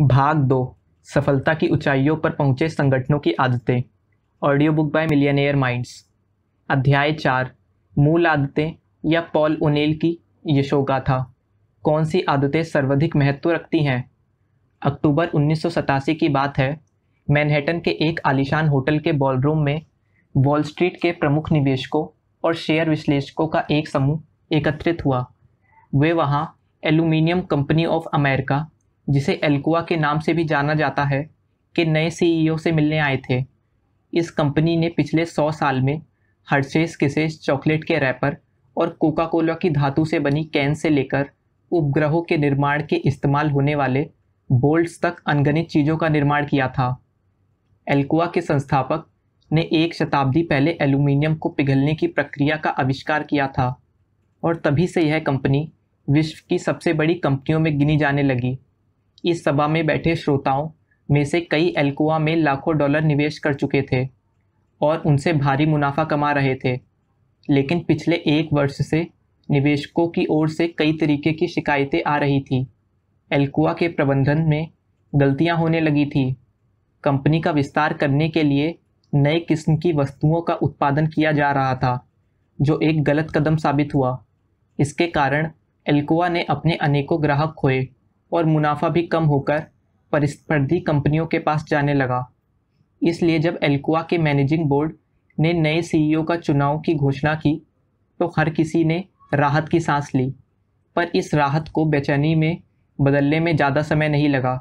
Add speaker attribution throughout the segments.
Speaker 1: भाग दो सफलता की ऊंचाइयों पर पहुंचे संगठनों की आदतें audio book by millionaire minds अध्याय चार मूल आदतें या पॉल ओनेल की यशोगाथा कौन सी आदतें सर्वाधिक महत्व रखती हैं अक्टूबर उन्नीस की बात है मैनहेटन के एक आलिशान होटल के बॉलरूम में वॉल स्ट्रीट के प्रमुख निवेशकों और शेयर विश्लेषकों का एक समूह एकत्रित हुआ वे वहाँ एल्यूमिनियम कंपनी ऑफ अमेरिका जिसे एल्कुआ के नाम से भी जाना जाता है के नए सीईओ e से मिलने आए थे इस कंपनी ने पिछले सौ साल में हर्षेस किसेस चॉकलेट के रैपर और कोका कोला की धातु से बनी कैन से लेकर उपग्रहों के निर्माण के इस्तेमाल होने वाले बोल्ट्स तक अनगनित चीज़ों का निर्माण किया था एल्कुआ के संस्थापक ने एक शताब्दी पहले एल्यूमिनियम को पिघलने की प्रक्रिया का आविष्कार किया था और तभी से यह कंपनी विश्व की सबसे बड़ी कंपनियों में गिनी जाने लगी इस सभा में बैठे श्रोताओं में से कई एल्कोआ में लाखों डॉलर निवेश कर चुके थे और उनसे भारी मुनाफा कमा रहे थे लेकिन पिछले एक वर्ष से निवेशकों की ओर से कई तरीके की शिकायतें आ रही थी एल्कुआ के प्रबंधन में गलतियां होने लगी थी कंपनी का विस्तार करने के लिए नए किस्म की वस्तुओं का उत्पादन किया जा रहा था जो एक गलत कदम साबित हुआ इसके कारण एल्कुआ ने अपने अनेकों ग्राहक खोए और मुनाफा भी कम होकर प्रतिस्पर्धी कंपनियों के पास जाने लगा इसलिए जब एल्कुआ के मैनेजिंग बोर्ड ने नए सीईओ का चुनाव की घोषणा की तो हर किसी ने राहत की सांस ली पर इस राहत को बेचैनी में बदलने में ज़्यादा समय नहीं लगा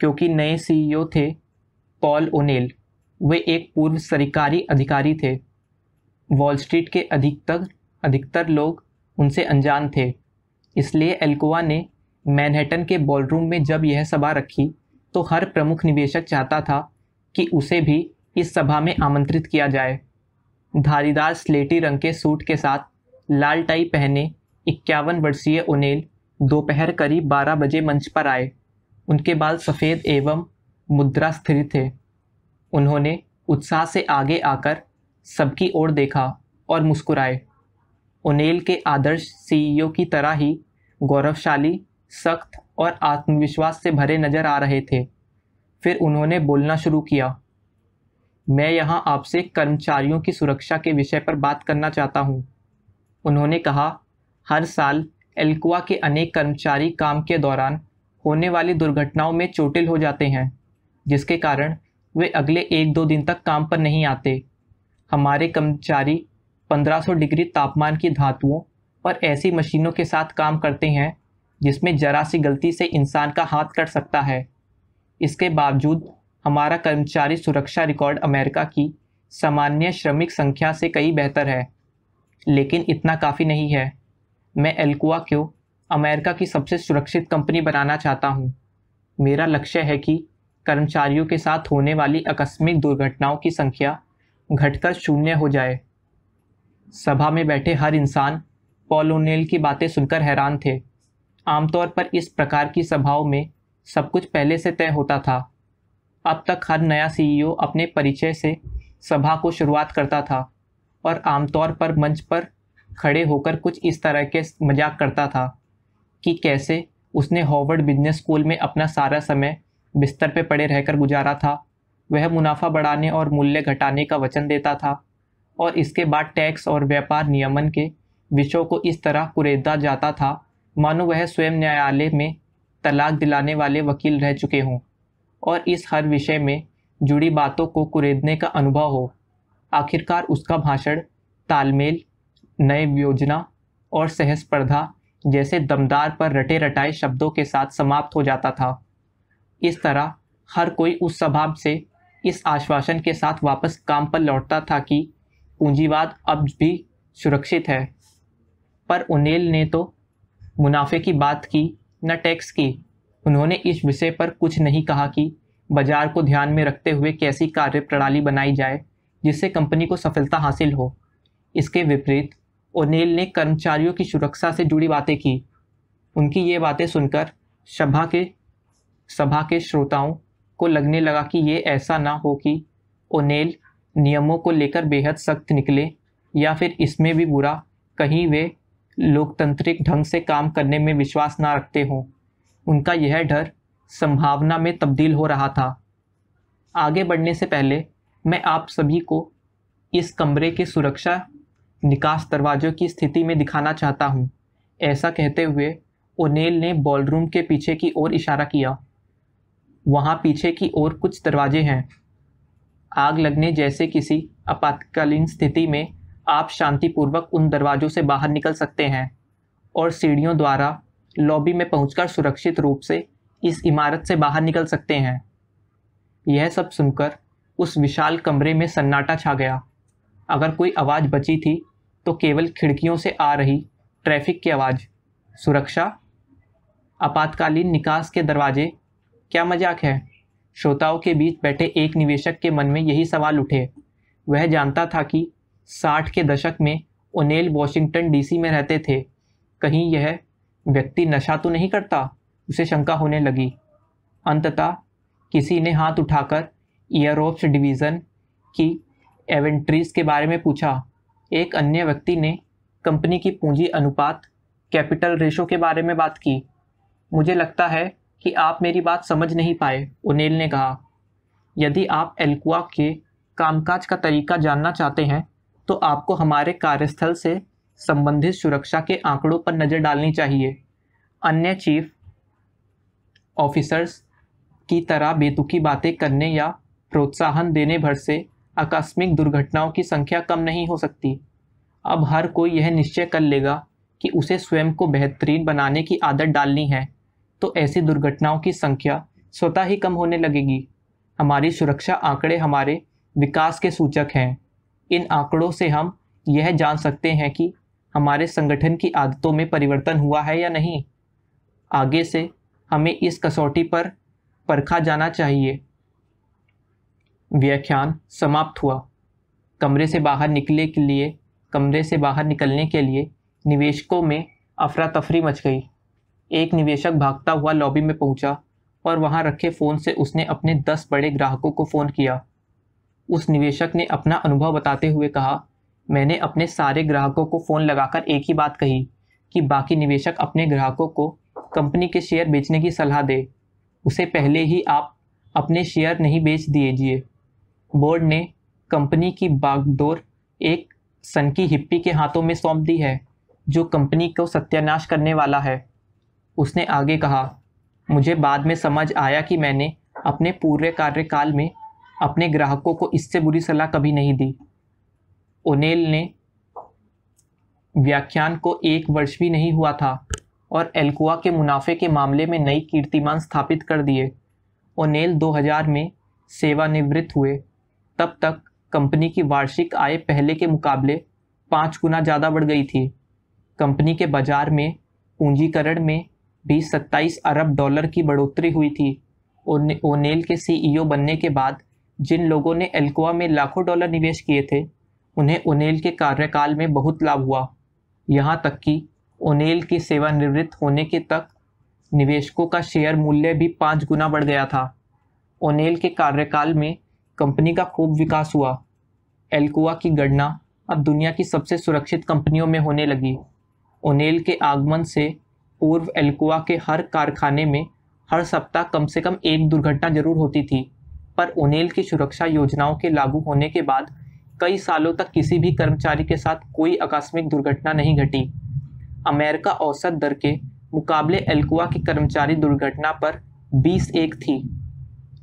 Speaker 1: क्योंकि नए सीईओ थे पॉल ओनेल वे एक पूर्व सरकारी अधिकारी थे वॉल स्ट्रीट के अधिकतर अधिकतर लोग उनसे अनजान थे इसलिए एल्कोवा ने मैनहट्टन के बॉलरूम में जब यह सभा रखी तो हर प्रमुख निवेशक चाहता था कि उसे भी इस सभा में आमंत्रित किया जाए धारीदार स्लेटी रंग के सूट के साथ लाल टाई पहने इक्यावन वर्षीय ओनेल दोपहर करीब बारह बजे मंच पर आए उनके बाल सफ़ेद एवं मुद्रा स्थिर थे उन्होंने उत्साह से आगे आकर सबकी ओर देखा और मुस्कुराए ओनेल के आदर्श सीईओ e की तरह ही गौरवशाली सख्त और आत्मविश्वास से भरे नजर आ रहे थे फिर उन्होंने बोलना शुरू किया मैं यहाँ आपसे कर्मचारियों की सुरक्षा के विषय पर बात करना चाहता हूँ उन्होंने कहा हर साल एल्कुआ के अनेक कर्मचारी काम के दौरान होने वाली दुर्घटनाओं में चोटिल हो जाते हैं जिसके कारण वे अगले एक दो दिन तक काम पर नहीं आते हमारे कर्मचारी 1500 डिग्री तापमान की धातुओं और ऐसी मशीनों के साथ काम करते हैं जिसमें जरा सी गलती से इंसान का हाथ कट सकता है इसके बावजूद हमारा कर्मचारी सुरक्षा रिकॉर्ड अमेरिका की सामान्य श्रमिक संख्या से कई बेहतर है लेकिन इतना काफ़ी नहीं है मैं एल्कुआ को अमेरिका की सबसे सुरक्षित कंपनी बनाना चाहता हूँ मेरा लक्ष्य है कि कर्मचारियों के साथ होने वाली आकस्मिक दुर्घटनाओं की संख्या घटकर शून्य हो जाए सभा में बैठे हर इंसान पॉलोनेल की बातें सुनकर हैरान थे आमतौर पर इस प्रकार की सभाओं में सब कुछ पहले से तय होता था अब तक हर नया सीईओ e अपने परिचय से सभा को शुरुआत करता था और आमतौर पर मंच पर खड़े होकर कुछ इस तरह के मजाक करता था कि कैसे उसने हॉवर्ड बिजनेस स्कूल में अपना सारा समय बिस्तर पर पड़े रहकर गुजारा था वह मुनाफा बढ़ाने और मूल्य घटाने का वचन देता था और इसके बाद टैक्स और व्यापार नियमन के विषयों को इस तरह कुरेदा जाता था मानो वह स्वयं न्यायालय में तलाक दिलाने वाले वकील रह चुके हों और इस हर विषय में जुड़ी बातों को कुरेदने का अनुभव हो आखिरकार उसका भाषण तालमेल नए योजना और सहस्पर्धा जैसे दमदार पर रटे रटाए शब्दों के साथ समाप्त हो जाता था इस तरह हर कोई उस स्वभाव से इस आश्वासन के साथ वापस काम पर लौटता था कि पूंजीवाद अब भी सुरक्षित है पर उनेल ने तो मुनाफे की बात की न टैक्स की उन्होंने इस विषय पर कुछ नहीं कहा कि बाजार को ध्यान में रखते हुए कैसी कार्य प्रणाली बनाई जाए जिससे कंपनी को सफलता हासिल हो इसके विपरीत ओनेल ने कर्मचारियों की सुरक्षा से जुड़ी बातें की उनकी ये बातें सुनकर सभा के सभा के श्रोताओं को लगने लगा कि ये ऐसा ना हो कि ओनेल नियमों को लेकर बेहद सख्त निकले या फिर इसमें भी बुरा कहीं वे लोकतांत्रिक ढंग से काम करने में विश्वास ना रखते हों उनका यह डर संभावना में तब्दील हो रहा था आगे बढ़ने से पहले मैं आप सभी को इस कमरे के सुरक्षा निकास दरवाज़ों की स्थिति में दिखाना चाहता हूँ ऐसा कहते हुए ओनेल ने बॉलरूम के पीछे की ओर इशारा किया वहाँ पीछे की ओर कुछ दरवाजे हैं आग लगने जैसे किसी आपातकालीन स्थिति में आप शांतिपूर्वक उन दरवाज़ों से बाहर निकल सकते हैं और सीढ़ियों द्वारा लॉबी में पहुंचकर सुरक्षित रूप से इस इमारत से बाहर निकल सकते हैं यह सब सुनकर उस विशाल कमरे में सन्नाटा छा गया अगर कोई आवाज़ बची थी तो केवल खिड़कियों से आ रही ट्रैफिक की आवाज़ सुरक्षा आपातकालीन निकास के दरवाजे क्या मजाक है श्रोताओं के बीच बैठे एक निवेशक के मन में यही सवाल उठे वह जानता था कि साठ के दशक में ओनेल वॉशिंगटन डीसी में रहते थे कहीं यह व्यक्ति नशा तो नहीं करता उसे शंका होने लगी अंततः किसी ने हाथ उठाकर ऑफ्स डिवीज़न की एवेंट्रीज के बारे में पूछा एक अन्य व्यक्ति ने कंपनी की पूंजी अनुपात कैपिटल रेशो के बारे में बात की मुझे लगता है कि आप मेरी बात समझ नहीं पाए ओनेल ने कहा यदि आप एल्कुआ के कामकाज का तरीका जानना चाहते हैं तो आपको हमारे कार्यस्थल से संबंधित सुरक्षा के आंकड़ों पर नज़र डालनी चाहिए अन्य चीफ ऑफिसर्स की तरह बेतुकी बातें करने या प्रोत्साहन देने भर से आकस्मिक दुर्घटनाओं की संख्या कम नहीं हो सकती अब हर कोई यह निश्चय कर लेगा कि उसे स्वयं को बेहतरीन बनाने की आदत डालनी है तो ऐसी दुर्घटनाओं की संख्या स्वतः ही कम होने लगेगी हमारी सुरक्षा आंकड़े हमारे विकास के सूचक हैं इन आंकड़ों से हम यह जान सकते हैं कि हमारे संगठन की आदतों में परिवर्तन हुआ है या नहीं आगे से हमें इस कसौटी पर परखा जाना चाहिए व्याख्यान समाप्त हुआ कमरे से बाहर निकले के लिए कमरे से बाहर निकलने के लिए निवेशकों में अफरा तफरी मच गई एक निवेशक भागता हुआ लॉबी में पहुंचा और वहां रखे फ़ोन से उसने अपने दस बड़े ग्राहकों को फ़ोन किया उस निवेशक ने अपना अनुभव बताते हुए कहा मैंने अपने सारे ग्राहकों को फ़ोन लगाकर एक ही बात कही कि बाकी निवेशक अपने ग्राहकों को कंपनी के शेयर बेचने की सलाह दे उसे पहले ही आप अपने शेयर नहीं बेच दीजिए बोर्ड ने कंपनी की बागडोर एक सनकी हिप्पी के हाथों में सौंप दी है जो कंपनी को सत्यानाश करने वाला है उसने आगे कहा मुझे बाद में समझ आया कि मैंने अपने पूरे कार्यकाल में अपने ग्राहकों को इससे बुरी सलाह कभी नहीं दी ओनेल ने व्याख्यान को एक वर्ष भी नहीं हुआ था और एल्कुआ के मुनाफे के मामले में नई कीर्तिमान स्थापित कर दिए ओनेल 2000 में सेवानिवृत्त हुए तब तक कंपनी की वार्षिक आय पहले के मुकाबले पाँच गुना ज़्यादा बढ़ गई थी कंपनी के बाजार में पूंजीकरण में भी सत्ताईस अरब डॉलर की बढ़ोतरी हुई थी ओनेल के सीईओ बनने के बाद जिन लोगों ने एल्कोआ में लाखों डॉलर निवेश किए थे उन्हें ओनेल के कार्यकाल में बहुत लाभ हुआ यहाँ तक कि ओनेल के सेवानिवृत्त होने के तक निवेशकों का शेयर मूल्य भी पाँच गुना बढ़ गया था ओनेल के कार्यकाल में कंपनी का खूब विकास हुआ एल्कोआ की गणना अब दुनिया की सबसे सुरक्षित कंपनियों में होने लगी ओनेल के आगमन से पूर्व एल्कोआ के हर कारखाने में हर सप्ताह कम से कम एक दुर्घटना जरूर होती थी पर उनेल की सुरक्षा योजनाओं के लागू होने के बाद कई सालों तक किसी भी कर्मचारी के साथ कोई आकस्मिक दुर्घटना नहीं घटी अमेरिका औसत दर के मुकाबले एल्कुआ की कर्मचारी दुर्घटना पर बीस एक थी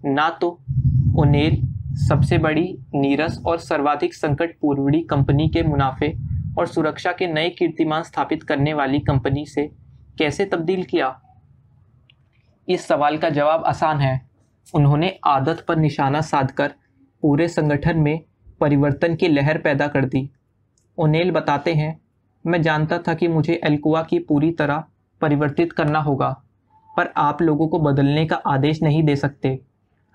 Speaker 1: ना तो ओनेल सबसे बड़ी नीरस और सर्वाधिक संकट पूर्वी कंपनी के मुनाफे और सुरक्षा के नए कीर्तिमान स्थापित करने वाली कंपनी से कैसे तब्दील किया इस सवाल का जवाब आसान है उन्होंने आदत पर निशाना साधकर पूरे संगठन में परिवर्तन की लहर पैदा कर दी ओनेल बताते हैं मैं जानता था कि मुझे एल्कुआ की पूरी तरह परिवर्तित करना होगा पर आप लोगों को बदलने का आदेश नहीं दे सकते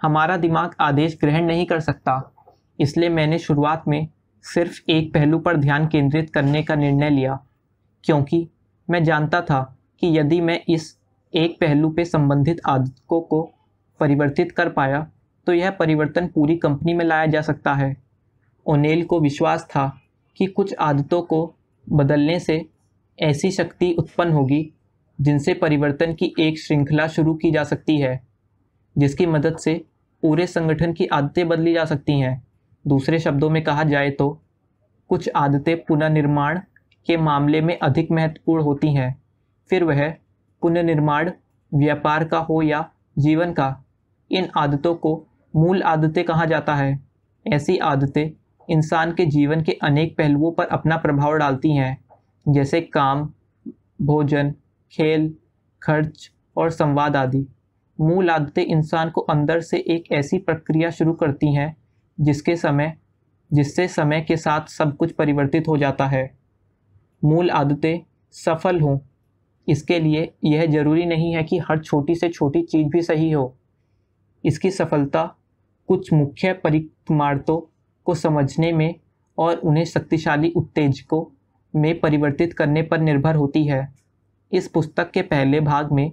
Speaker 1: हमारा दिमाग आदेश ग्रहण नहीं कर सकता इसलिए मैंने शुरुआत में सिर्फ एक पहलू पर ध्यान केंद्रित करने का निर्णय लिया क्योंकि मैं जानता था कि यदि मैं इस एक पहलू पर संबंधित आदतों को परिवर्तित कर पाया तो यह परिवर्तन पूरी कंपनी में लाया जा सकता है ओनेल को विश्वास था कि कुछ आदतों को बदलने से ऐसी शक्ति उत्पन्न होगी जिनसे परिवर्तन की एक श्रृंखला शुरू की जा सकती है जिसकी मदद से पूरे संगठन की आदतें बदली जा सकती हैं दूसरे शब्दों में कहा जाए तो कुछ आदतें पुनर्निर्माण के मामले में अधिक महत्वपूर्ण होती हैं फिर वह पुनर्निर्माण व्यापार का हो या जीवन का इन आदतों को मूल आदतें कहा जाता है ऐसी आदतें इंसान के जीवन के अनेक पहलुओं पर अपना प्रभाव डालती हैं जैसे काम भोजन खेल खर्च और संवाद आदि मूल आदतें इंसान को अंदर से एक ऐसी प्रक्रिया शुरू करती हैं जिसके समय जिससे समय के साथ सब कुछ परिवर्तित हो जाता है मूल आदतें सफल हों इसके लिए यह ज़रूरी नहीं है कि हर छोटी से छोटी चीज़ भी सही हो इसकी सफलता कुछ मुख्य परिमार्तों को समझने में और उन्हें शक्तिशाली उत्तेजकों में परिवर्तित करने पर निर्भर होती है इस पुस्तक के पहले भाग में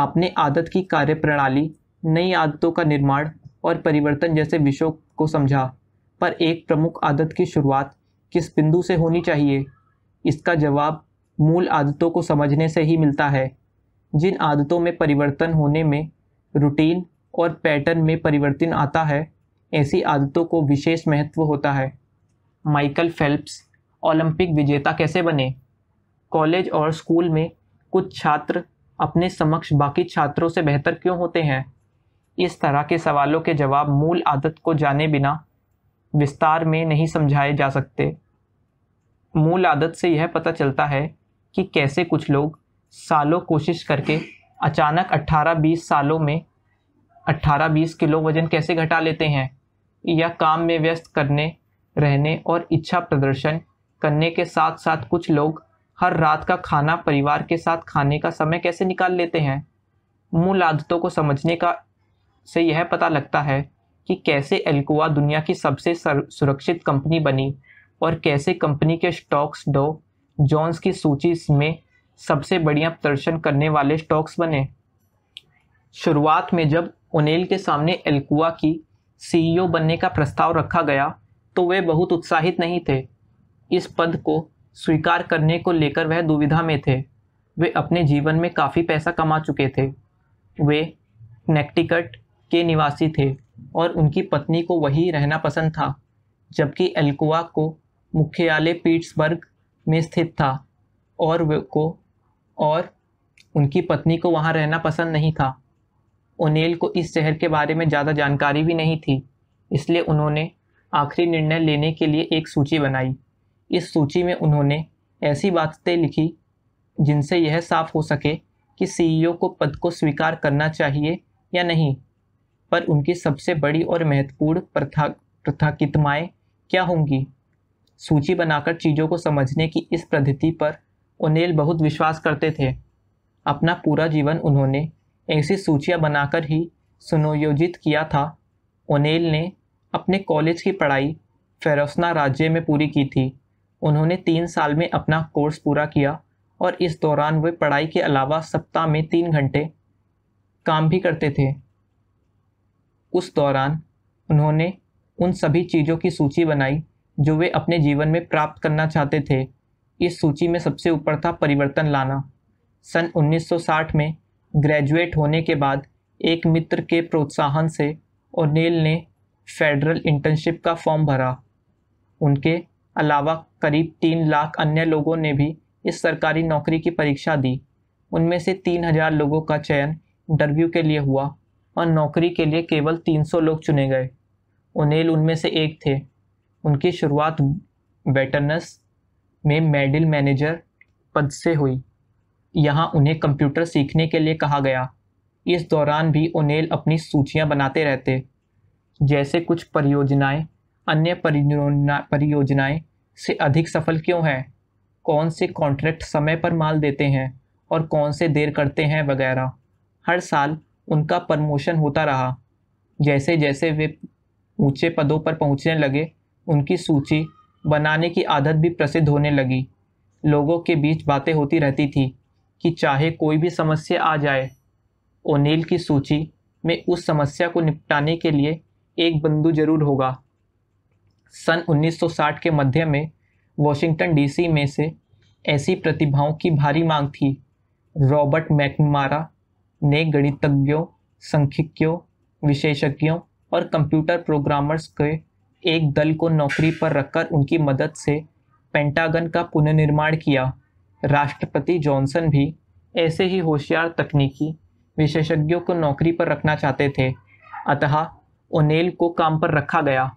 Speaker 1: आपने आदत की कार्यप्रणाली नई आदतों का निर्माण और परिवर्तन जैसे विषयों को समझा पर एक प्रमुख आदत की शुरुआत किस बिंदु से होनी चाहिए इसका जवाब मूल आदतों को समझने से ही मिलता है जिन आदतों में परिवर्तन होने में रूटीन और पैटर्न में परिवर्तन आता है ऐसी आदतों को विशेष महत्व होता है माइकल फेल्प्स ओलंपिक विजेता कैसे बने कॉलेज और स्कूल में कुछ छात्र अपने समक्ष बाकी छात्रों से बेहतर क्यों होते हैं इस तरह के सवालों के जवाब मूल आदत को जाने बिना विस्तार में नहीं समझाए जा सकते मूल आदत से यह पता चलता है कि कैसे कुछ लोग सालों कोशिश करके अचानक 18-20 सालों में 18 बीस किलो वजन कैसे घटा लेते हैं या काम में व्यस्त करने रहने और इच्छा प्रदर्शन करने के साथ साथ कुछ लोग हर रात का खाना परिवार के साथ खाने का समय कैसे निकाल लेते हैं मूल आदतों को समझने का से यह पता लगता है कि कैसे एल्कोआ दुनिया की सबसे सुरक्षित कंपनी बनी और कैसे कंपनी के स्टॉक्स डो जॉन्स की सूची में सबसे बढ़िया प्रदर्शन करने वाले स्टॉक्स बने शुरुआत में जब ओनेल के सामने एल्कुआ की सीईओ बनने का प्रस्ताव रखा गया तो वे बहुत उत्साहित नहीं थे इस पद को स्वीकार करने को लेकर वह दुविधा में थे वे अपने जीवन में काफ़ी पैसा कमा चुके थे वे नेक्टिकट के निवासी थे और उनकी पत्नी को वही रहना पसंद था जबकि एल्कुआ को मुख्यालय पीट्सबर्ग में स्थित था और वे को और उनकी पत्नी को वहाँ रहना पसंद नहीं था ओनेल को इस शहर के बारे में ज़्यादा जानकारी भी नहीं थी इसलिए उन्होंने आखिरी निर्णय लेने के लिए एक सूची बनाई इस सूची में उन्होंने ऐसी बातें लिखी जिनसे यह साफ हो सके कि सीईओ को पद को स्वीकार करना चाहिए या नहीं पर उनकी सबसे बड़ी और महत्वपूर्ण प्रथा प्रथाकितमाएँ क्या होंगी सूची बनाकर चीज़ों को समझने की इस पद्धति पर ओनेल बहुत विश्वास करते थे अपना पूरा जीवन उन्होंने ऐसी सूचियाँ बनाकर ही सुनियोजित किया था ओनेल ने अपने कॉलेज की पढ़ाई फेरोसना राज्य में पूरी की थी उन्होंने तीन साल में अपना कोर्स पूरा किया और इस दौरान वे पढ़ाई के अलावा सप्ताह में तीन घंटे काम भी करते थे उस दौरान उन्होंने उन सभी चीज़ों की सूची बनाई जो वे अपने जीवन में प्राप्त करना चाहते थे इस सूची में सबसे ऊपर था परिवर्तन लाना सन 1960 में ग्रेजुएट होने के बाद एक मित्र के प्रोत्साहन से ओनेल ने फेडरल इंटर्नशिप का फॉर्म भरा उनके अलावा करीब तीन लाख अन्य लोगों ने भी इस सरकारी नौकरी की परीक्षा दी उनमें से तीन हजार लोगों का चयन इंटरव्यू के लिए हुआ और नौकरी के लिए केवल तीन सौ लोग चुने गए ओनेल उनमें से एक थे उनकी शुरुआत वेटरनस में मेडल मैनेजर पद से हुई यहाँ उन्हें कंप्यूटर सीखने के लिए कहा गया इस दौरान भी ओनेल अपनी सूचियाँ बनाते रहते जैसे कुछ परियोजनाएं अन्य परियोजना परियोजनाएं से अधिक सफल क्यों हैं कौन से कॉन्ट्रैक्ट समय पर माल देते हैं और कौन से देर करते हैं वगैरह हर साल उनका प्रमोशन होता रहा जैसे जैसे वे ऊंचे पदों पर पहुंचने लगे उनकी सूची बनाने की आदत भी प्रसिद्ध होने लगी लोगों के बीच बातें होती रहती थी कि चाहे कोई भी समस्या आ जाए ओनील की सूची में उस समस्या को निपटाने के लिए एक बंधु जरूर होगा सन 1960 के मध्य में वॉशिंगटन डीसी में से ऐसी प्रतिभाओं की भारी मांग थी रॉबर्ट मैकमारा ने गणितज्ञों संख्यिकियों विशेषज्ञों और कंप्यूटर प्रोग्रामर्स के एक दल को नौकरी पर रखकर उनकी मदद से पेंटागन का पुनर्निर्माण किया राष्ट्रपति जॉनसन भी ऐसे ही होशियार तकनीकी विशेषज्ञों को नौकरी पर रखना चाहते थे अतः ओनेल को काम पर रखा गया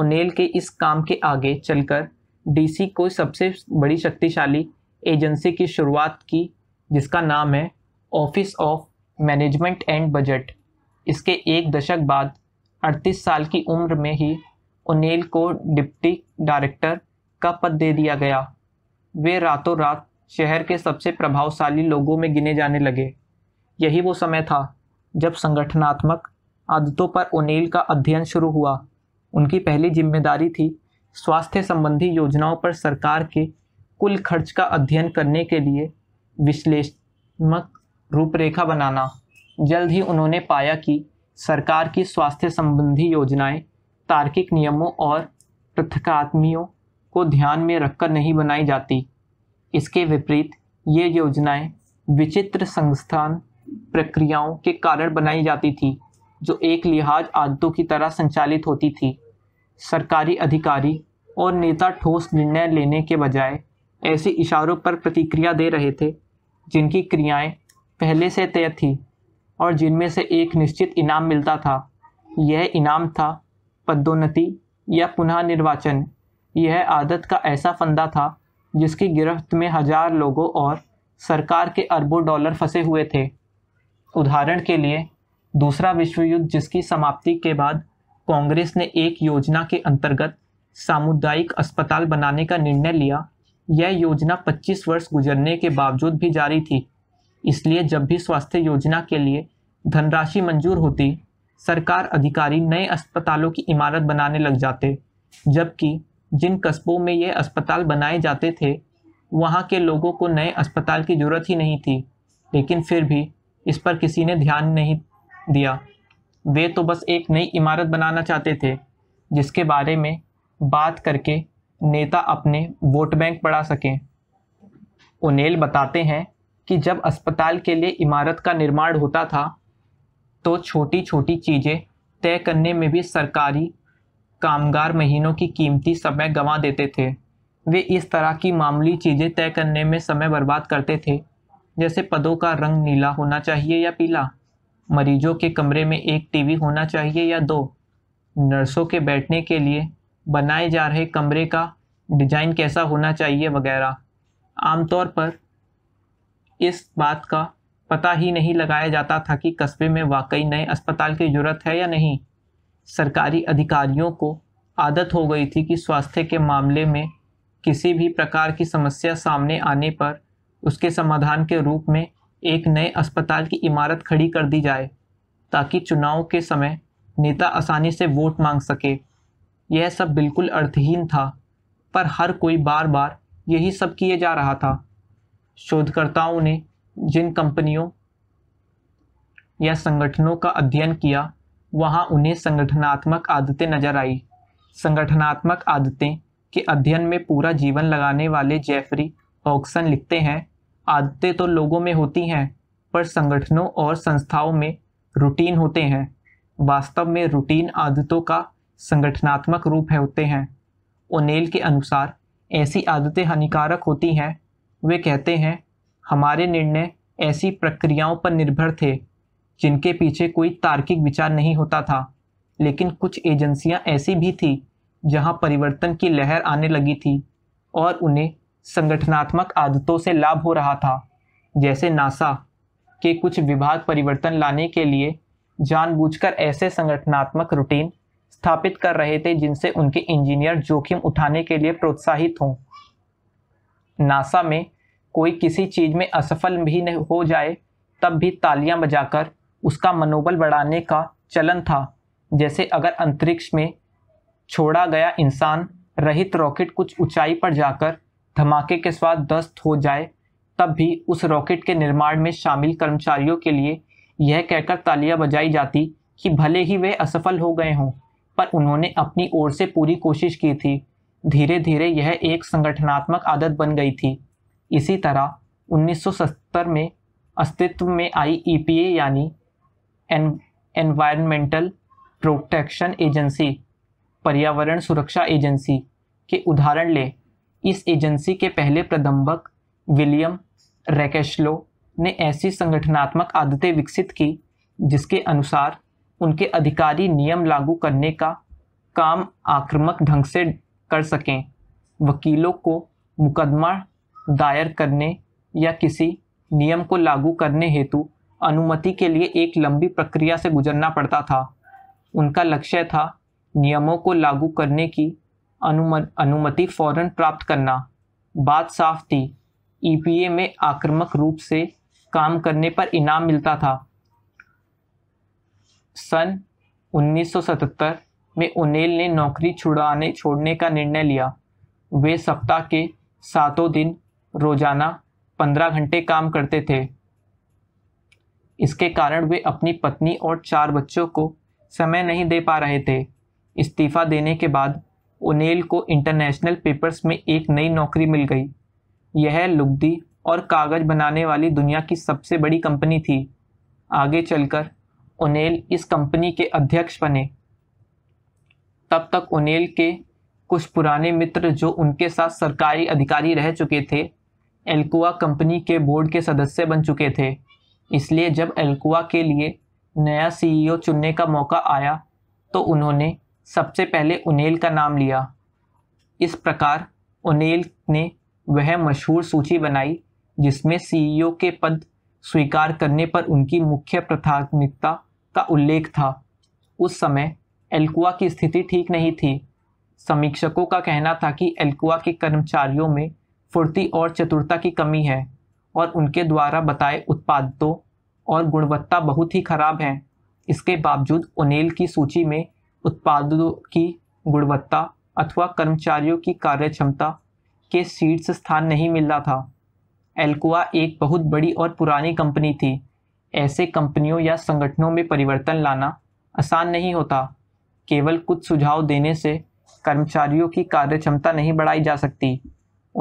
Speaker 1: ओनेल के इस काम के आगे चलकर डीसी को सबसे बड़ी शक्तिशाली एजेंसी की शुरुआत की जिसका नाम है Office of Management and Budget इसके एक दशक बाद 38 साल की उम्र में ही ओनेल को डिप्टी डायरेक्टर का पद दे दिया गया वे रातों रात शहर के सबसे प्रभावशाली लोगों में गिने जाने लगे यही वो समय था जब संगठनात्मक आदतों पर ओनील का अध्ययन शुरू हुआ उनकी पहली जिम्मेदारी थी स्वास्थ्य संबंधी योजनाओं पर सरकार के कुल खर्च का अध्ययन करने के लिए विश्लेषणात्मक रूपरेखा बनाना जल्द ही उन्होंने पाया कि सरकार की स्वास्थ्य संबंधी योजनाएं तार्किक नियमों और पृथकात्मियों को ध्यान में रखकर नहीं बनाई जाती इसके विपरीत ये योजनाएं विचित्र संस्थान प्रक्रियाओं के कारण बनाई जाती थी जो एक लिहाज आदतों की तरह संचालित होती थी सरकारी अधिकारी और नेता ठोस निर्णय लेने के बजाय ऐसे इशारों पर प्रतिक्रिया दे रहे थे जिनकी क्रियाएं पहले से तय थी और जिनमें से एक निश्चित इनाम मिलता था यह इनाम था पदोन्नति या पुनः निर्वाचन यह आदत का ऐसा फंदा था जिसकी गिरफ्त में हजार लोगों और सरकार के अरबों डॉलर फंसे हुए थे उदाहरण के लिए दूसरा विश्व युद्ध जिसकी समाप्ति के बाद कांग्रेस ने एक योजना के अंतर्गत सामुदायिक अस्पताल बनाने का निर्णय लिया यह योजना 25 वर्ष गुजरने के बावजूद भी जारी थी इसलिए जब भी स्वास्थ्य योजना के लिए धनराशि मंजूर होती सरकार अधिकारी नए अस्पतालों की इमारत बनाने लग जाते जबकि जिन कस्बों में ये अस्पताल बनाए जाते थे वहाँ के लोगों को नए अस्पताल की ज़रूरत ही नहीं थी लेकिन फिर भी इस पर किसी ने ध्यान नहीं दिया वे तो बस एक नई इमारत बनाना चाहते थे जिसके बारे में बात करके नेता अपने वोट बैंक बढ़ा सकें ओनेल बताते हैं कि जब अस्पताल के लिए इमारत का निर्माण होता था तो छोटी छोटी चीज़ें तय करने में भी सरकारी कामगार महीनों की कीमती समय गंवा देते थे वे इस तरह की मामूली चीज़ें तय करने में समय बर्बाद करते थे जैसे पदों का रंग नीला होना चाहिए या पीला मरीजों के कमरे में एक टीवी होना चाहिए या दो नर्सों के बैठने के लिए बनाए जा रहे कमरे का डिजाइन कैसा होना चाहिए वगैरह आमतौर पर इस बात का पता ही नहीं लगाया जाता था कि कस्बे में वाकई नए अस्पताल की ज़रूरत है या नहीं सरकारी अधिकारियों को आदत हो गई थी कि स्वास्थ्य के मामले में किसी भी प्रकार की समस्या सामने आने पर उसके समाधान के रूप में एक नए अस्पताल की इमारत खड़ी कर दी जाए ताकि चुनाव के समय नेता आसानी से वोट मांग सके यह सब बिल्कुल अर्थहीन था पर हर कोई बार बार यही सब किए जा रहा था शोधकर्ताओं ने जिन कंपनियों या संगठनों का अध्ययन किया वहाँ उन्हें संगठनात्मक आदतें नजर आई संगठनात्मक आदतें के अध्ययन में पूरा जीवन लगाने वाले जेफरी ऑक्सन लिखते हैं आदतें तो लोगों में होती हैं पर संगठनों और संस्थाओं में रूटीन होते हैं वास्तव में रूटीन आदतों का संगठनात्मक रूप है होते हैं ओनेल के अनुसार ऐसी आदतें हानिकारक होती हैं वे कहते हैं हमारे निर्णय ऐसी प्रक्रियाओं पर निर्भर थे जिनके पीछे कोई तार्किक विचार नहीं होता था लेकिन कुछ एजेंसियां ऐसी भी थीं जहां परिवर्तन की लहर आने लगी थी और उन्हें संगठनात्मक आदतों से लाभ हो रहा था जैसे नासा के कुछ विभाग परिवर्तन लाने के लिए जानबूझकर ऐसे संगठनात्मक रूटीन स्थापित कर रहे थे जिनसे उनके इंजीनियर जोखिम उठाने के लिए प्रोत्साहित हों नासा में कोई किसी चीज़ में असफल भी नहीं हो जाए तब भी तालियां बजाकर उसका मनोबल बढ़ाने का चलन था जैसे अगर अंतरिक्ष में छोड़ा गया इंसान रहित रॉकेट कुछ ऊंचाई पर जाकर धमाके के साथ दस्त हो जाए तब भी उस रॉकेट के निर्माण में शामिल कर्मचारियों के लिए यह कहकर तालियां बजाई जाती कि भले ही वे असफल हो गए हों पर उन्होंने अपनी ओर से पूरी कोशिश की थी धीरे धीरे यह एक संगठनात्मक आदत बन गई थी इसी तरह 1970 में अस्तित्व में आई ईपीए e यानी एनवायरमेंटल प्रोटेक्शन एजेंसी पर्यावरण सुरक्षा एजेंसी के उदाहरण लें इस एजेंसी के पहले प्रदंबक विलियम रैकेशलो ने ऐसी संगठनात्मक आदतें विकसित की जिसके अनुसार उनके अधिकारी नियम लागू करने का काम आक्रामक ढंग से कर सकें वकीलों को मुकदमा दायर करने या किसी नियम को लागू करने हेतु अनुमति के लिए एक लंबी प्रक्रिया से गुजरना पड़ता था उनका लक्ष्य था नियमों को लागू करने की अनुमति फौरन प्राप्त करना बात साफ थी ईपीए e में आक्रामक रूप से काम करने पर इनाम मिलता था सन 1977 में ओनेल ने नौकरी छुड़ाने छोड़ने का निर्णय लिया वे सप्ताह के सातों दिन रोजाना पंद्रह घंटे काम करते थे इसके कारण वे अपनी पत्नी और चार बच्चों को समय नहीं दे पा रहे थे इस्तीफ़ा देने के बाद ओनेल को इंटरनेशनल पेपर्स में एक नई नौकरी मिल गई यह लुगदी और कागज़ बनाने वाली दुनिया की सबसे बड़ी कंपनी थी आगे चलकर ओनेल इस कंपनी के अध्यक्ष बने तब तक ओनेल के कुछ पुराने मित्र जो उनके साथ सरकारी अधिकारी रह चुके थे एल्कोआ कंपनी के बोर्ड के सदस्य बन चुके थे इसलिए जब एल्कुआ के लिए नया सीईओ e चुनने का मौका आया तो उन्होंने सबसे पहले उनेल का नाम लिया इस प्रकार उनेल ने वह मशहूर सूची बनाई जिसमें सीईओ e के पद स्वीकार करने पर उनकी मुख्य प्राथमिकता का उल्लेख था उस समय एल्कुआ की स्थिति ठीक नहीं थी समीक्षकों का कहना था कि एल्कुआ के कर्मचारियों में फुर्ती और चतुरता की कमी है और उनके द्वारा बताए उत्पादों और गुणवत्ता बहुत ही खराब है इसके बावजूद ओनेल की सूची में उत्पादों की गुणवत्ता अथवा कर्मचारियों की कार्य क्षमता के शीर्ष स्थान नहीं मिल रहा था एल्कोआ एक बहुत बड़ी और पुरानी कंपनी थी ऐसे कंपनियों या संगठनों में परिवर्तन लाना आसान नहीं होता केवल कुछ सुझाव देने से कर्मचारियों की कार्यक्षमता नहीं बढ़ाई जा सकती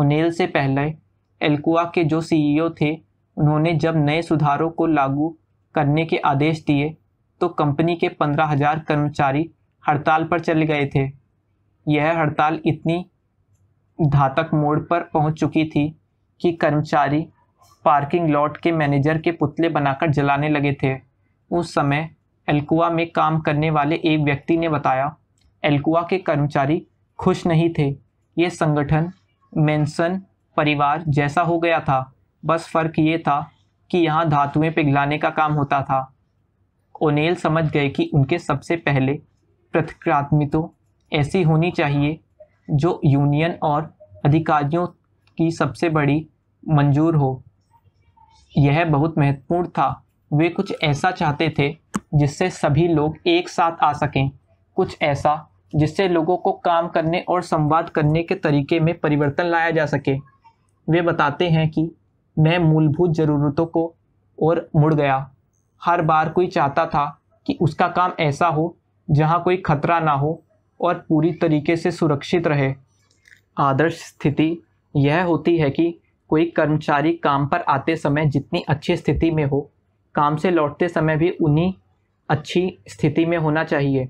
Speaker 1: उनेल से पहले एल्कुआ के जो सीईओ e थे उन्होंने जब नए सुधारों को लागू करने के आदेश दिए तो कंपनी के पंद्रह हजार कर्मचारी हड़ताल पर चले गए थे यह हड़ताल इतनी घातक मोड़ पर पहुंच चुकी थी कि कर्मचारी पार्किंग लॉट के मैनेजर के पुतले बनाकर जलाने लगे थे उस समय एल्कुआ में काम करने वाले एक व्यक्ति ने बताया एल्कुआ के कर्मचारी खुश नहीं थे ये संगठन मेंसन परिवार जैसा हो गया था बस फ़र्क ये था कि यहाँ धातुएं पिघलाने का काम होता था ओनेल समझ गए कि उनके सबसे पहले प्रतिक्रात्मितों ऐसी होनी चाहिए जो यूनियन और अधिकारियों की सबसे बड़ी मंजूर हो यह बहुत महत्वपूर्ण था वे कुछ ऐसा चाहते थे जिससे सभी लोग एक साथ आ सकें कुछ ऐसा जिससे लोगों को काम करने और संवाद करने के तरीके में परिवर्तन लाया जा सके वे बताते हैं कि मैं मूलभूत ज़रूरतों को और मुड़ गया हर बार कोई चाहता था कि उसका काम ऐसा हो जहां कोई खतरा ना हो और पूरी तरीके से सुरक्षित रहे आदर्श स्थिति यह होती है कि कोई कर्मचारी काम पर आते समय जितनी अच्छी स्थिति में हो काम से लौटते समय भी उन्हीं अच्छी स्थिति में होना चाहिए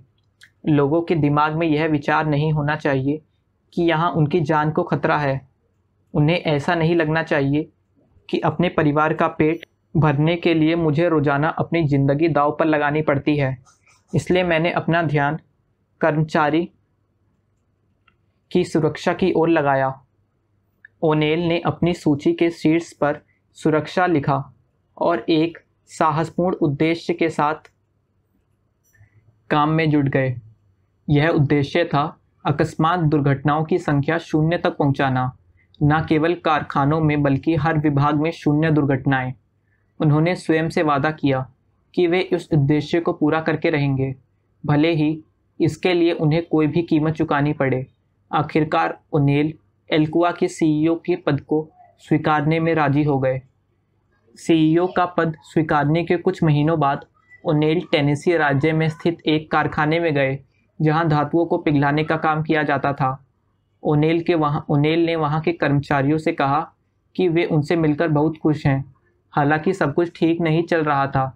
Speaker 1: लोगों के दिमाग में यह विचार नहीं होना चाहिए कि यहाँ उनकी जान को खतरा है उन्हें ऐसा नहीं लगना चाहिए कि अपने परिवार का पेट भरने के लिए मुझे रोज़ाना अपनी ज़िंदगी दाव पर लगानी पड़ती है इसलिए मैंने अपना ध्यान कर्मचारी की सुरक्षा की ओर लगाया ओनेल ने अपनी सूची के शीर्ष पर सुरक्षा लिखा और एक साहसपूर्ण उद्देश्य के साथ काम में जुट गए यह उद्देश्य था अकस्मात दुर्घटनाओं की संख्या शून्य तक पहुंचाना न केवल कारखानों में बल्कि हर विभाग में शून्य दुर्घटनाएं उन्होंने स्वयं से वादा किया कि वे इस उद्देश्य को पूरा करके रहेंगे भले ही इसके लिए उन्हें कोई भी कीमत चुकानी पड़े आखिरकार उनेल एल्कुआ के सीईओ के पद को स्वीकारने में राजी हो गए सीईओ का पद स्वीकारने के कुछ महीनों बाद उनेल टेनेसी राज्य में स्थित एक कारखाने में गए जहां धातुओं को पिघलाने का काम किया जाता था ओनेल के वहाँ ओनेल ने वहाँ के कर्मचारियों से कहा कि वे उनसे मिलकर बहुत खुश हैं हालांकि सब कुछ ठीक नहीं चल रहा था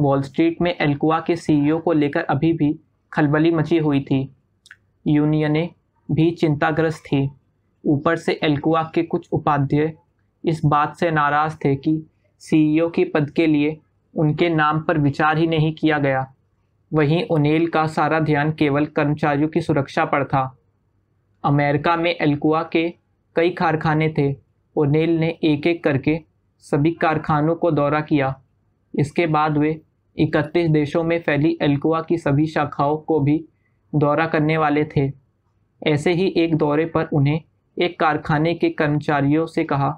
Speaker 1: वॉल स्ट्रीट में एल्कुआ के सीईओ को लेकर अभी भी खलबली मची हुई थी यूनियनें भी चिंताग्रस्त थी ऊपर से एल्कुआ के कुछ उपाध्याय इस बात से नाराज़ थे कि सीईओ के पद के लिए उनके नाम पर विचार ही नहीं किया गया वहीं ओनेल का सारा ध्यान केवल कर्मचारियों की सुरक्षा पर था अमेरिका में एल्कुआ के कई कारखाने थे ओनेल ने एक एक करके सभी कारखानों को दौरा किया इसके बाद वे इकतीस देशों में फैली एल्कुआ की सभी शाखाओं को भी दौरा करने वाले थे ऐसे ही एक दौरे पर उन्हें एक कारखाने के कर्मचारियों से कहा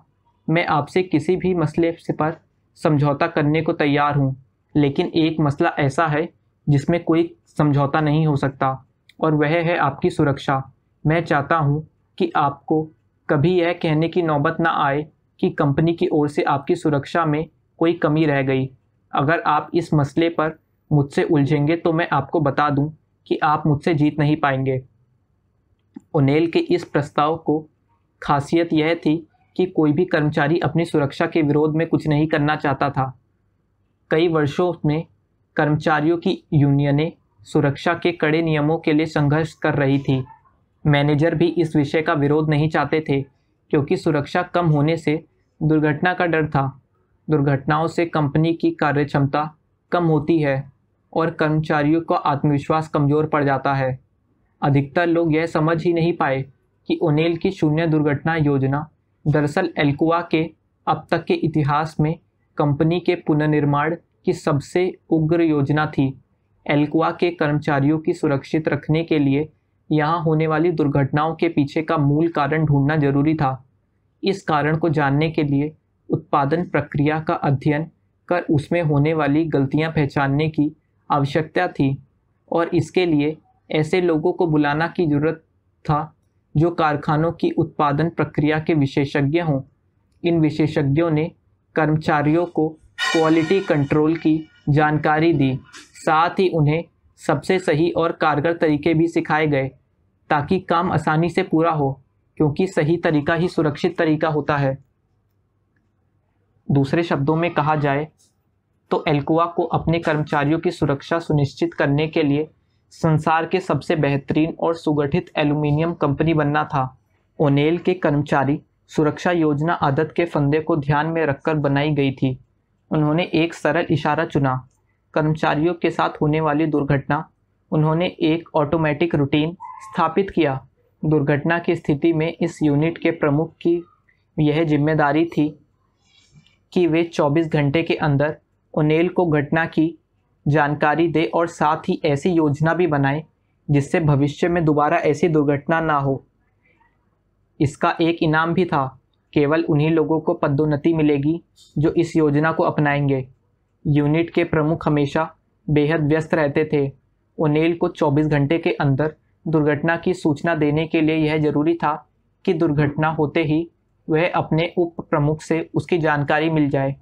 Speaker 1: मैं आपसे किसी भी मसले से पर समझौता करने को तैयार हूँ लेकिन एक मसला ऐसा है जिसमें कोई समझौता नहीं हो सकता और वह है आपकी सुरक्षा मैं चाहता हूँ कि आपको कभी यह कहने की नौबत ना आए कि कंपनी की ओर से आपकी सुरक्षा में कोई कमी रह गई अगर आप इस मसले पर मुझसे उलझेंगे तो मैं आपको बता दूं कि आप मुझसे जीत नहीं पाएंगे ओनेल के इस प्रस्ताव को खासियत यह थी कि कोई भी कर्मचारी अपनी सुरक्षा के विरोध में कुछ नहीं करना चाहता था कई वर्षों में कर्मचारियों की यूनियनें सुरक्षा के कड़े नियमों के लिए संघर्ष कर रही थी मैनेजर भी इस विषय का विरोध नहीं चाहते थे क्योंकि सुरक्षा कम होने से दुर्घटना का डर था दुर्घटनाओं से कंपनी की कार्यक्षमता कम होती है और कर्मचारियों का आत्मविश्वास कमज़ोर पड़ जाता है अधिकतर लोग यह समझ ही नहीं पाए कि ओनेल की शून्य दुर्घटना योजना दरअसल एल्कुआ के अब तक के इतिहास में कंपनी के पुनर्निर्माण की सबसे उग्र योजना थी एल्कुआ के कर्मचारियों की सुरक्षित रखने के लिए यहाँ होने वाली दुर्घटनाओं के पीछे का मूल कारण ढूंढना जरूरी था इस कारण को जानने के लिए उत्पादन प्रक्रिया का अध्ययन कर उसमें होने वाली गलतियाँ पहचानने की आवश्यकता थी और इसके लिए ऐसे लोगों को बुलाना की जरूरत था जो कारखानों की उत्पादन प्रक्रिया के विशेषज्ञ हों इन विशेषज्ञों ने कर्मचारियों को क्वालिटी कंट्रोल की जानकारी दी साथ ही उन्हें सबसे सही और कारगर तरीके भी सिखाए गए ताकि काम आसानी से पूरा हो क्योंकि सही तरीका ही सुरक्षित तरीका होता है दूसरे शब्दों में कहा जाए तो एल्कोआ को अपने कर्मचारियों की सुरक्षा सुनिश्चित करने के लिए संसार के सबसे बेहतरीन और सुगठित एल्यूमिनियम कंपनी बनना था ओनेल के कर्मचारी सुरक्षा योजना आदत के फंदे को ध्यान में रखकर बनाई गई थी उन्होंने एक सरल इशारा चुना कर्मचारियों के साथ होने वाली दुर्घटना उन्होंने एक ऑटोमेटिक रूटीन स्थापित किया दुर्घटना की स्थिति में इस यूनिट के प्रमुख की यह जिम्मेदारी थी कि वे 24 घंटे के अंदर ओनेल को घटना की जानकारी दे और साथ ही ऐसी योजना भी बनाए जिससे भविष्य में दोबारा ऐसी दुर्घटना ना हो इसका एक इनाम भी था केवल उन्हीं लोगों को पदोन्नति मिलेगी जो इस योजना को अपनाएंगे यूनिट के प्रमुख हमेशा बेहद व्यस्त रहते थे ओनेल को 24 घंटे के अंदर दुर्घटना की सूचना देने के लिए यह जरूरी था कि दुर्घटना होते ही वह अपने उप प्रमुख से उसकी जानकारी मिल जाए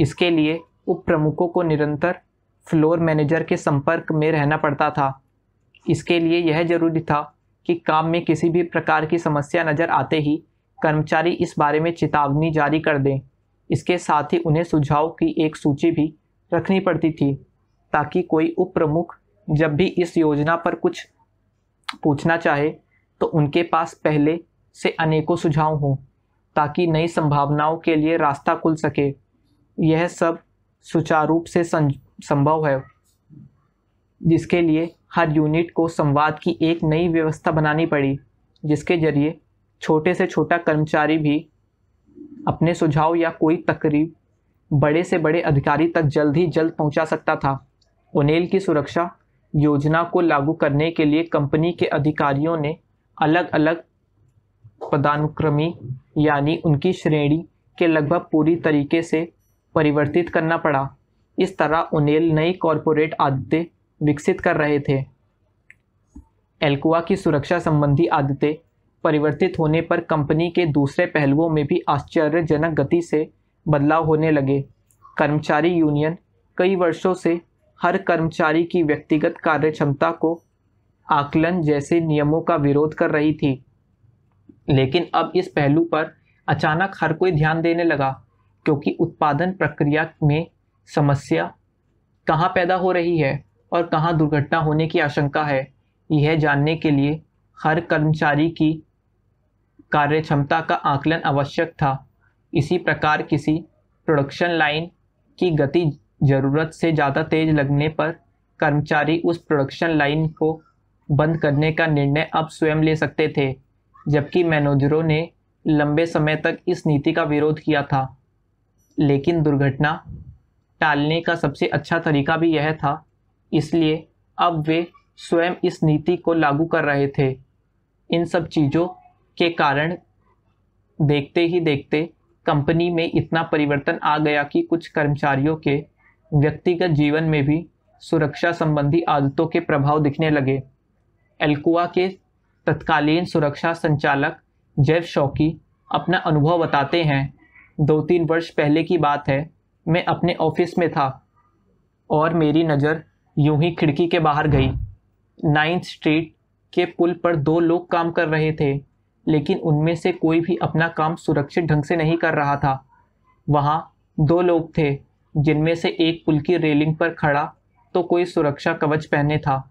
Speaker 1: इसके लिए उप प्रमुखों को निरंतर फ्लोर मैनेजर के संपर्क में रहना पड़ता था इसके लिए यह जरूरी था कि काम में किसी भी प्रकार की समस्या नज़र आते ही कर्मचारी इस बारे में चेतावनी जारी कर दें इसके साथ ही उन्हें सुझाव की एक सूची भी रखनी पड़ती थी ताकि कोई उप प्रमुख जब भी इस योजना पर कुछ पूछना चाहे तो उनके पास पहले से अनेकों सुझाव हों ताकि नई संभावनाओं के लिए रास्ता खुल सके यह सब सुचारू रूप से संभव है जिसके लिए हर यूनिट को संवाद की एक नई व्यवस्था बनानी पड़ी जिसके जरिए छोटे से छोटा कर्मचारी भी अपने सुझाव या कोई तकरीब बड़े से बड़े अधिकारी तक जल्द ही जल्द पहुंचा सकता था ओनेल की सुरक्षा योजना को लागू करने के लिए कंपनी के अधिकारियों ने अलग अलग पदानुक्रमी यानी उनकी श्रेणी के लगभग पूरी तरीके से परिवर्तित करना पड़ा इस तरह ओनेल नई कॉरपोरेट आदतें विकसित कर रहे थे एल्कुआ की सुरक्षा संबंधी आदतें परिवर्तित होने पर कंपनी के दूसरे पहलुओं में भी आश्चर्यजनक गति से बदलाव होने लगे कर्मचारी यूनियन कई वर्षों से हर कर्मचारी की व्यक्तिगत कार्य क्षमता को आकलन जैसे नियमों का विरोध कर रही थी लेकिन अब इस पहलू पर अचानक हर कोई ध्यान देने लगा क्योंकि उत्पादन प्रक्रिया में समस्या कहाँ पैदा हो रही है और कहाँ दुर्घटना होने की आशंका है यह जानने के लिए हर कर्मचारी की कार्य क्षमता का आकलन आवश्यक था इसी प्रकार किसी प्रोडक्शन लाइन की गति ज़रूरत से ज़्यादा तेज लगने पर कर्मचारी उस प्रोडक्शन लाइन को बंद करने का निर्णय अब स्वयं ले सकते थे जबकि मैनेजरों ने लंबे समय तक इस नीति का विरोध किया था लेकिन दुर्घटना टालने का सबसे अच्छा तरीका भी यह था इसलिए अब वे स्वयं इस नीति को लागू कर रहे थे इन सब चीज़ों के कारण देखते ही देखते कंपनी में इतना परिवर्तन आ गया कि कुछ कर्मचारियों के व्यक्तिगत जीवन में भी सुरक्षा संबंधी आदतों के प्रभाव दिखने लगे एल्कुआ के तत्कालीन सुरक्षा संचालक जैव शौकी अपना अनुभव बताते हैं दो तीन वर्ष पहले की बात है मैं अपने ऑफिस में था और मेरी नज़र यूं ही खिड़की के बाहर गई नाइन्थ स्ट्रीट के पुल पर दो लोग काम कर रहे थे लेकिन उनमें से कोई भी अपना काम सुरक्षित ढंग से नहीं कर रहा था वहाँ दो लोग थे जिनमें से एक पुल की रेलिंग पर खड़ा तो कोई सुरक्षा कवच पहने था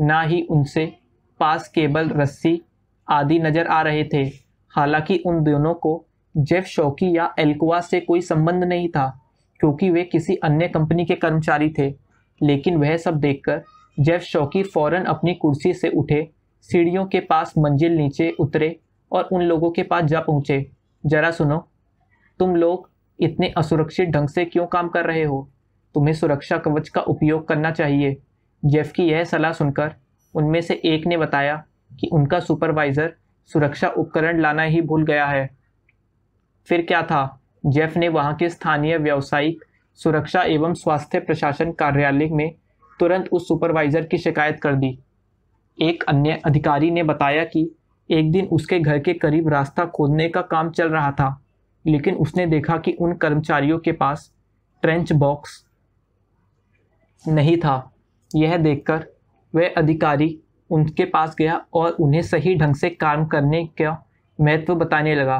Speaker 1: ना ही उनसे पास केबल रस्सी आदि नज़र आ रहे थे हालांकि उन दोनों को जेफ शौकी या एल्कुआ से कोई संबंध नहीं था क्योंकि वे किसी अन्य कंपनी के कर्मचारी थे लेकिन वह सब देखकर जेफ शौकी फौरन अपनी कुर्सी से उठे सीढ़ियों के पास मंजिल नीचे उतरे और उन लोगों के पास जा पहुँचे जरा सुनो तुम लोग इतने असुरक्षित ढंग से क्यों काम कर रहे हो तुम्हें सुरक्षा कवच का उपयोग करना चाहिए जेफ की यह सलाह सुनकर उनमें से एक ने बताया कि उनका सुपरवाइज़र सुरक्षा उपकरण लाना ही भूल गया है फिर क्या था जेफ ने वहां के स्थानीय व्यावसायिक सुरक्षा एवं स्वास्थ्य प्रशासन कार्यालय में तुरंत उस सुपरवाइज़र की शिकायत कर दी एक अन्य अधिकारी ने बताया कि एक दिन उसके घर के करीब रास्ता खोदने का काम चल रहा था लेकिन उसने देखा कि उन कर्मचारियों के पास ट्रेंच बॉक्स नहीं था यह देखकर वह अधिकारी उनके पास गया और उन्हें सही ढंग से काम करने का महत्व बताने लगा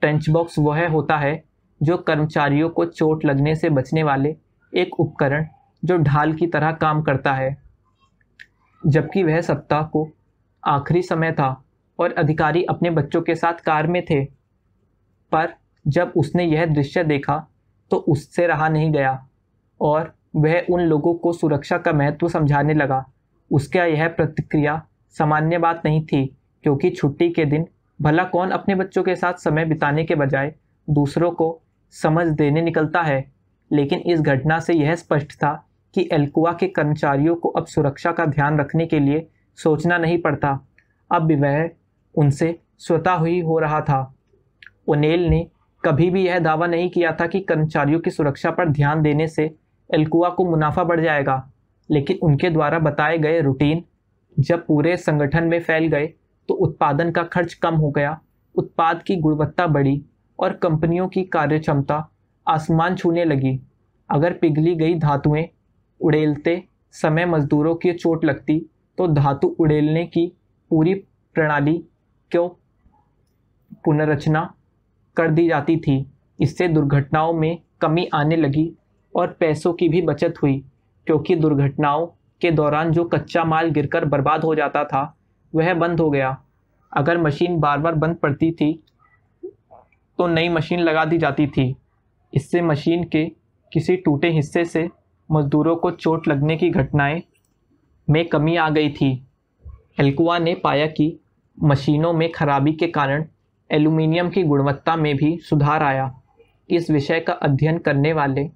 Speaker 1: ट्रेंच बॉक्स वह होता है जो कर्मचारियों को चोट लगने से बचने वाले एक उपकरण जो ढाल की तरह काम करता है जबकि वह सप्ताह को आखिरी समय था और अधिकारी अपने बच्चों के साथ कार में थे पर जब उसने यह दृश्य देखा तो उससे रहा नहीं गया और वह उन लोगों को सुरक्षा का महत्व समझाने लगा उसका यह प्रतिक्रिया सामान्य बात नहीं थी क्योंकि छुट्टी के दिन भला कौन अपने बच्चों के साथ समय बिताने के बजाय दूसरों को समझ देने निकलता है लेकिन इस घटना से यह स्पष्ट था कि एल्कुआ के कर्मचारियों को अब सुरक्षा का ध्यान रखने के लिए सोचना नहीं पड़ता अब वह उनसे स्वतः ही हो रहा था ओनेल ने कभी भी यह दावा नहीं किया था कि कर्मचारियों की सुरक्षा पर ध्यान देने से एल्कुआ को मुनाफा बढ़ जाएगा लेकिन उनके द्वारा बताए गए रूटीन जब पूरे संगठन में फैल गए तो उत्पादन का खर्च कम हो गया उत्पाद की गुणवत्ता बढ़ी और कंपनियों की कार्यक्षमता आसमान छूने लगी अगर पिघली गई धातुएं उड़ेलते समय मजदूरों की चोट लगती तो धातु उड़ेलने की पूरी प्रणाली क्यों पुनर्रचना कर दी जाती थी इससे दुर्घटनाओं में कमी आने लगी और पैसों की भी बचत हुई क्योंकि दुर्घटनाओं के दौरान जो कच्चा माल गिरकर बर्बाद हो जाता था वह बंद हो गया अगर मशीन बार बार बंद पड़ती थी तो नई मशीन लगा दी जाती थी इससे मशीन के किसी टूटे हिस्से से मज़दूरों को चोट लगने की घटनाएं में कमी आ गई थी एल्कुआ ने पाया कि मशीनों में खराबी के कारण एल्यूमिनियम की गुणवत्ता में भी सुधार आया इस विषय का अध्ययन करने वाले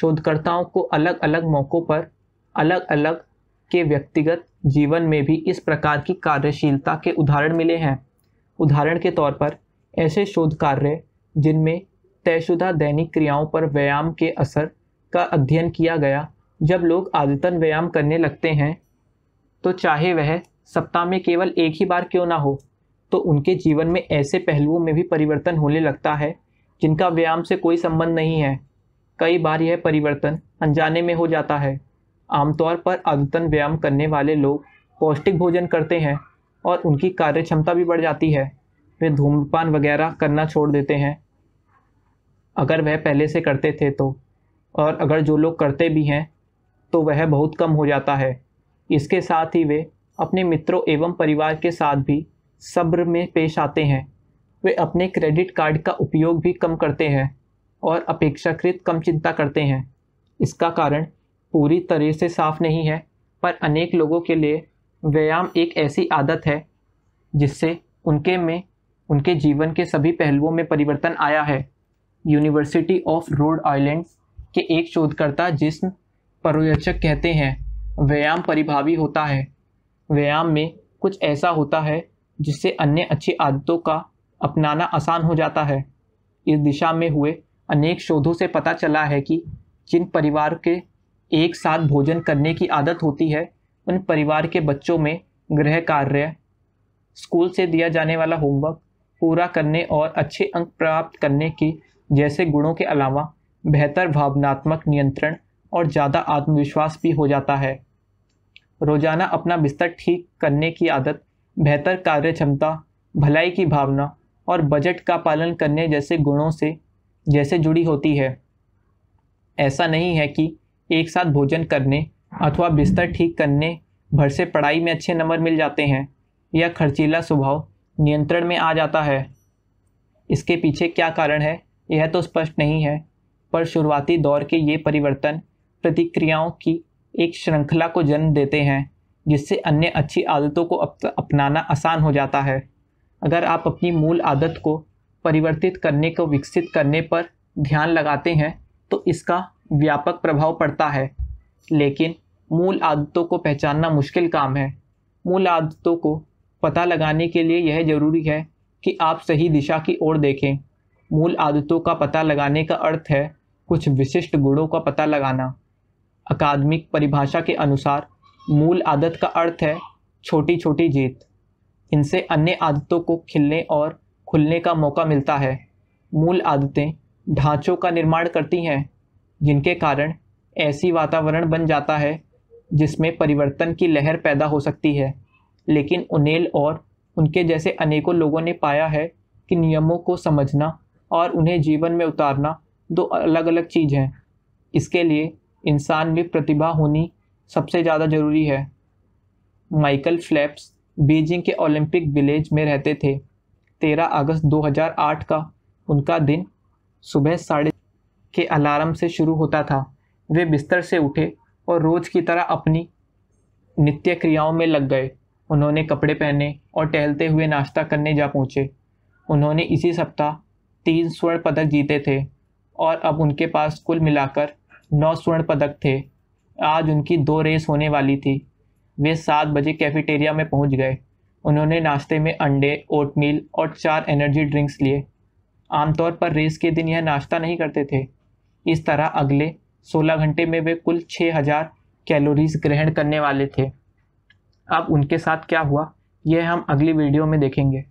Speaker 1: शोधकर्ताओं को अलग अलग मौक़ों पर अलग अलग के व्यक्तिगत जीवन में भी इस प्रकार की कार्यशीलता के उदाहरण मिले हैं उदाहरण के तौर पर ऐसे शोध कार्य जिनमें तयशुदा दैनिक क्रियाओं पर व्यायाम के असर का अध्ययन किया गया जब लोग आदतन व्यायाम करने लगते हैं तो चाहे वह सप्ताह में केवल एक ही बार क्यों ना हो तो उनके जीवन में ऐसे पहलुओं में भी परिवर्तन होने लगता है जिनका व्यायाम से कोई संबंध नहीं है कई बार यह परिवर्तन अनजाने में हो जाता है आमतौर पर अद्यतन व्यायाम करने वाले लोग पौष्टिक भोजन करते हैं और उनकी कार्य क्षमता भी बढ़ जाती है वे धूम्रपान वगैरह करना छोड़ देते हैं अगर वह पहले से करते थे तो और अगर जो लोग करते भी हैं तो वह बहुत कम हो जाता है इसके साथ ही वे अपने मित्रों एवं परिवार के साथ भी सब्र में पेश आते हैं वे अपने क्रेडिट कार्ड का उपयोग भी कम करते हैं और अपेक्षाकृत कम चिंता करते हैं इसका कारण पूरी तरह से साफ नहीं है पर अनेक लोगों के लिए व्यायाम एक ऐसी आदत है जिससे उनके में उनके जीवन के सभी पहलुओं में परिवर्तन आया है यूनिवर्सिटी ऑफ रोड आइलैंड के एक शोधकर्ता जिसम पर्यवेक्षक कहते हैं व्यायाम परिभावी होता है व्यायाम में कुछ ऐसा होता है जिससे अन्य अच्छी आदतों का अपनाना आसान हो जाता है इस दिशा में हुए अनेक शोधों से पता चला है कि जिन परिवार के एक साथ भोजन करने की आदत होती है उन परिवार के बच्चों में गृह कार्य स्कूल से दिया जाने वाला होमवर्क पूरा करने और अच्छे अंक प्राप्त करने की जैसे गुणों के अलावा बेहतर भावनात्मक नियंत्रण और ज़्यादा आत्मविश्वास भी हो जाता है रोज़ाना अपना बिस्तर ठीक करने की आदत बेहतर कार्य क्षमता भलाई की भावना और बजट का पालन करने जैसे गुणों से जैसे जुड़ी होती है ऐसा नहीं है कि एक साथ भोजन करने अथवा बिस्तर ठीक करने भर से पढ़ाई में अच्छे नंबर मिल जाते हैं यह खर्चीला स्वभाव नियंत्रण में आ जाता है इसके पीछे क्या कारण है यह तो स्पष्ट नहीं है पर शुरुआती दौर के ये परिवर्तन प्रतिक्रियाओं की एक श्रृंखला को जन्म देते हैं जिससे अन्य अच्छी आदतों को अपनाना आसान हो जाता है अगर आप अपनी मूल आदत को परिवर्तित करने को विकसित करने पर ध्यान लगाते हैं तो इसका व्यापक प्रभाव पड़ता है लेकिन मूल आदतों को पहचानना मुश्किल काम है मूल आदतों को पता लगाने के लिए यह जरूरी है कि आप सही दिशा की ओर देखें मूल आदतों का पता लगाने का अर्थ है कुछ विशिष्ट गुणों का पता लगाना अकादमिक परिभाषा के अनुसार मूल आदत का अर्थ है छोटी छोटी जीत इनसे अन्य आदतों को खिलने और खुलने का मौका मिलता है मूल आदतें ढांचों का निर्माण करती हैं जिनके कारण ऐसी वातावरण बन जाता है जिसमें परिवर्तन की लहर पैदा हो सकती है लेकिन उनेल और उनके जैसे अनेकों लोगों ने पाया है कि नियमों को समझना और उन्हें जीवन में उतारना दो अलग अलग चीज़ हैं इसके लिए इंसान में प्रतिभा होनी सबसे ज़्यादा ज़रूरी है माइकल फ्लैप्स बीजिंग के ओलंपिक विलेज में रहते थे 13 अगस्त 2008 का उनका दिन सुबह साढ़े के अलार्म से शुरू होता था वे बिस्तर से उठे और रोज़ की तरह अपनी नित्य क्रियाओं में लग गए उन्होंने कपड़े पहने और टहलते हुए नाश्ता करने जा पहुँचे उन्होंने इसी सप्ताह तीन स्वर्ण पदक जीते थे और अब उनके पास कुल मिलाकर नौ स्वर्ण पदक थे आज उनकी दो रेस होने वाली थी वे सात बजे कैफेटेरिया में पहुंच गए उन्होंने नाश्ते में अंडे ओटमील और चार एनर्जी ड्रिंक्स लिए आमतौर पर रेस के दिन यह नाश्ता नहीं करते थे इस तरह अगले 16 घंटे में वे कुल 6000 कैलोरीज ग्रहण करने वाले थे अब उनके साथ क्या हुआ यह हम अगली वीडियो में देखेंगे